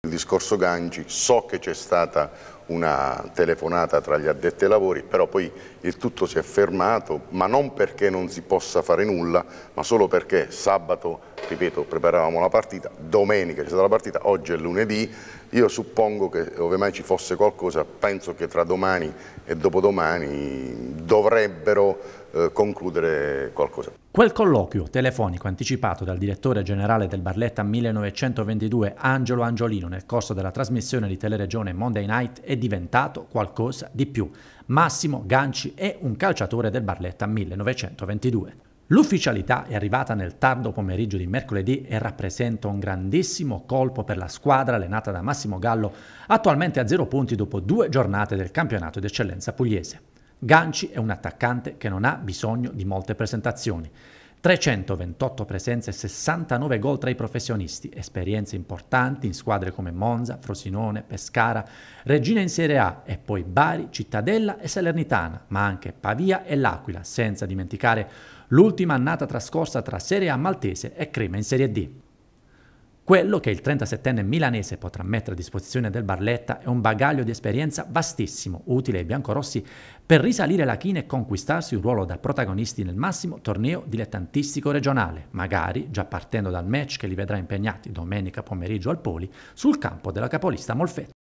Il discorso Gangi, so che c'è stata una telefonata tra gli addetti ai lavori, però poi il tutto si è fermato, ma non perché non si possa fare nulla, ma solo perché sabato, ripeto, preparavamo la partita, domenica c'è stata la partita, oggi è lunedì, io suppongo che ove mai ci fosse qualcosa, penso che tra domani e dopodomani dovrebbero eh, concludere qualcosa. Quel colloquio telefonico anticipato dal direttore generale del Barletta 1922 Angelo Angiolino nel corso della trasmissione di Teleregione Monday Night è diventato qualcosa di più. Massimo Ganci è un calciatore del Barletta 1922. L'ufficialità è arrivata nel tardo pomeriggio di mercoledì e rappresenta un grandissimo colpo per la squadra allenata da Massimo Gallo, attualmente a zero punti dopo due giornate del campionato d'eccellenza pugliese. Ganci è un attaccante che non ha bisogno di molte presentazioni. 328 presenze e 69 gol tra i professionisti, esperienze importanti in squadre come Monza, Frosinone, Pescara, Regina in Serie A e poi Bari, Cittadella e Salernitana, ma anche Pavia e L'Aquila, senza dimenticare l'ultima annata trascorsa tra Serie A maltese e Crema in Serie D. Quello che il 37enne milanese potrà mettere a disposizione del Barletta è un bagaglio di esperienza vastissimo, utile ai biancorossi per risalire la china e conquistarsi un ruolo da protagonisti nel massimo torneo dilettantistico regionale, magari già partendo dal match che li vedrà impegnati domenica pomeriggio al Poli sul campo della capolista Molfetta.